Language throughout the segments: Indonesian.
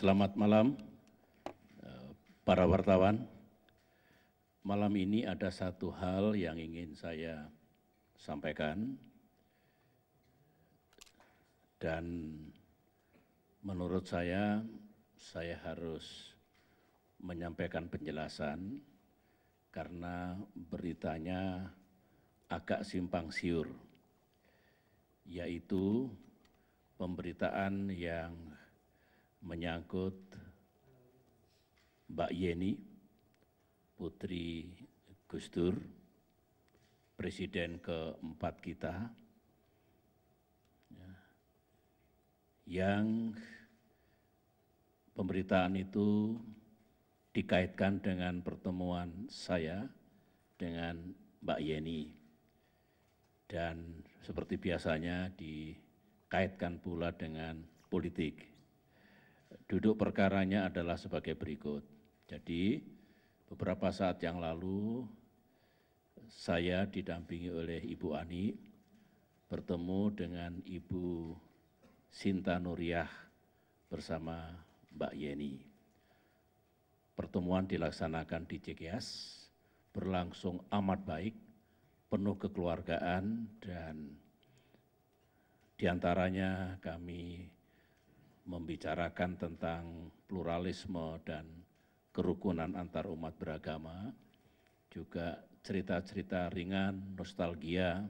Selamat malam eh, para wartawan. Malam ini ada satu hal yang ingin saya sampaikan dan menurut saya saya harus menyampaikan penjelasan karena beritanya agak simpang siur yaitu pemberitaan yang menyangkut Mbak Yeni, putri Gus presiden keempat kita, ya, yang pemberitaan itu dikaitkan dengan pertemuan saya dengan Mbak Yeni. Dan seperti biasanya dikaitkan pula dengan politik. Duduk perkaranya adalah sebagai berikut. Jadi beberapa saat yang lalu saya didampingi oleh Ibu Ani bertemu dengan Ibu Sinta Nuriah bersama Mbak Yeni. Pertemuan dilaksanakan di Cikias, berlangsung amat baik, penuh kekeluargaan dan diantaranya kami membicarakan tentang pluralisme dan kerukunan antar umat beragama, juga cerita-cerita ringan, nostalgia,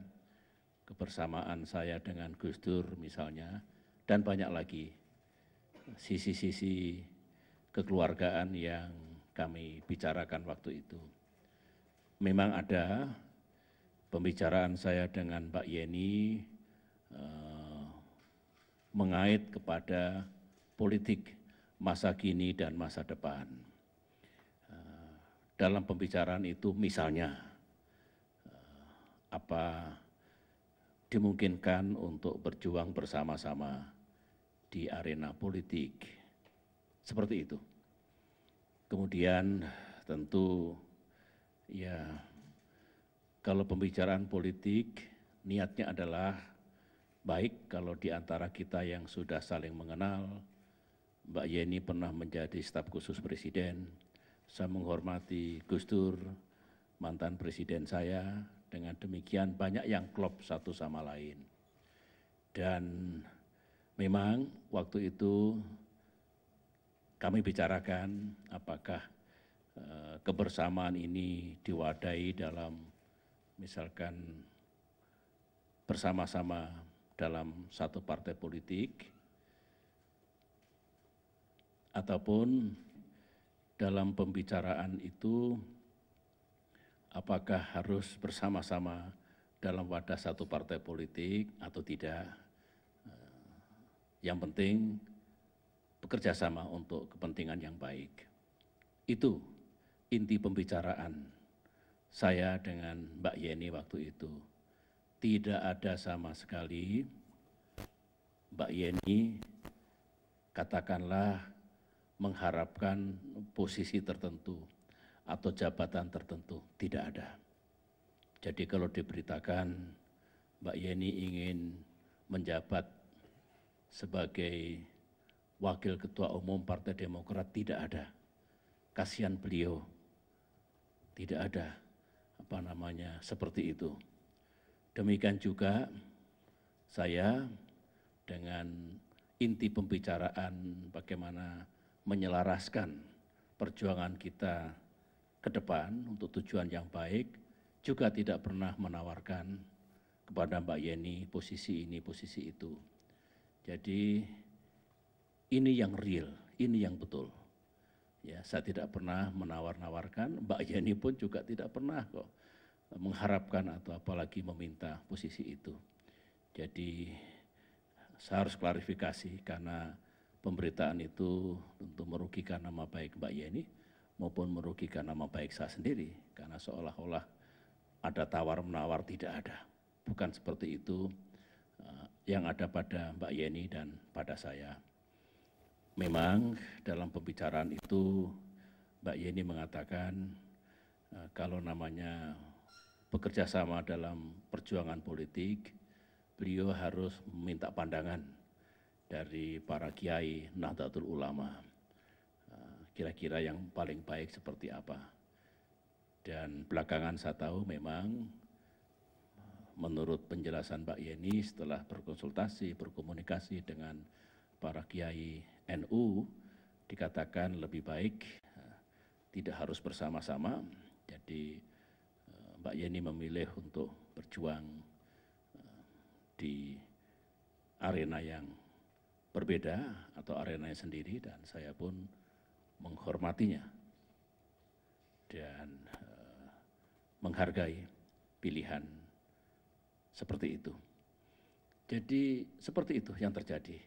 kebersamaan saya dengan Gus Dur misalnya, dan banyak lagi sisi-sisi kekeluargaan yang kami bicarakan waktu itu. Memang ada pembicaraan saya dengan Mbak Yeni, eh, mengait kepada politik masa kini dan masa depan. Eh, dalam pembicaraan itu misalnya, eh, apa dimungkinkan untuk berjuang bersama-sama di arena politik. Seperti itu. Kemudian tentu ya kalau pembicaraan politik niatnya adalah baik kalau di antara kita yang sudah saling mengenal, Mbak Yeni pernah menjadi staf khusus presiden. Saya menghormati Gus Dur, mantan presiden saya. Dengan demikian banyak yang klop satu sama lain. Dan memang waktu itu kami bicarakan apakah eh, kebersamaan ini diwadai dalam misalkan bersama-sama dalam satu partai politik ataupun dalam pembicaraan itu apakah harus bersama-sama dalam wadah satu partai politik atau tidak. Yang penting bekerja sama untuk kepentingan yang baik. Itu inti pembicaraan saya dengan Mbak Yeni waktu itu tidak ada sama sekali Mbak Yeni katakanlah mengharapkan posisi tertentu atau jabatan tertentu tidak ada. Jadi kalau diberitakan Mbak Yeni ingin menjabat sebagai wakil ketua umum Partai Demokrat tidak ada. Kasihan beliau. Tidak ada apa namanya seperti itu. Demikian juga saya dengan inti pembicaraan bagaimana menyelaraskan perjuangan kita ke depan untuk tujuan yang baik juga tidak pernah menawarkan kepada Mbak Yeni posisi ini, posisi itu. Jadi ini yang real, ini yang betul. Ya, saya tidak pernah menawar-nawarkan, Mbak Yeni pun juga tidak pernah kok mengharapkan atau apalagi meminta posisi itu. Jadi saya harus klarifikasi karena pemberitaan itu tentu merugikan nama baik Mbak Yeni maupun merugikan nama baik saya sendiri karena seolah-olah ada tawar-menawar tidak ada. Bukan seperti itu eh, yang ada pada Mbak Yeni dan pada saya. Memang dalam pembicaraan itu Mbak Yeni mengatakan eh, kalau namanya bekerja sama dalam perjuangan politik, beliau harus meminta pandangan dari para kiai Nahdlatul Ulama. Eh, kira-kira yang paling baik seperti apa. Dan belakangan saya tahu memang eh, menurut penjelasan Mbak Yeni setelah berkonsultasi, berkomunikasi dengan para kiai NU, dikatakan lebih baik eh, tidak harus bersama-sama, jadi Mbak Yeni memilih untuk berjuang eh, di arena yang berbeda atau arenanya sendiri dan saya pun menghormatinya dan eh, menghargai pilihan seperti itu. Jadi seperti itu yang terjadi.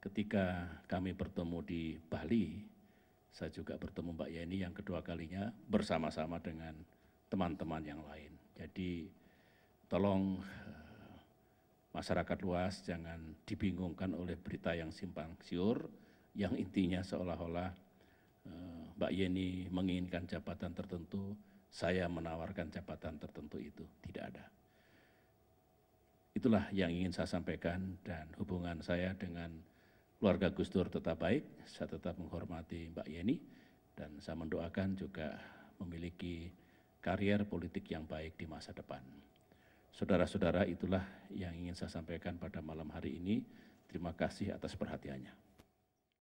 Ketika kami bertemu di Bali, saya juga bertemu Mbak Yeni yang kedua kalinya bersama-sama dengan teman-teman yang lain. Jadi tolong eh, masyarakat luas jangan dibingungkan oleh berita yang simpang siur yang intinya seolah-olah eh, Mbak Yeni menginginkan jabatan tertentu, saya menawarkan jabatan tertentu itu. Tidak ada. Itulah yang ingin saya sampaikan dan hubungan saya dengan keluarga Gus Dur tetap baik, saya tetap menghormati Mbak Yeni dan saya mendoakan juga memiliki karier politik yang baik di masa depan. Saudara-saudara itulah yang ingin saya sampaikan pada malam hari ini. Terima kasih atas perhatiannya.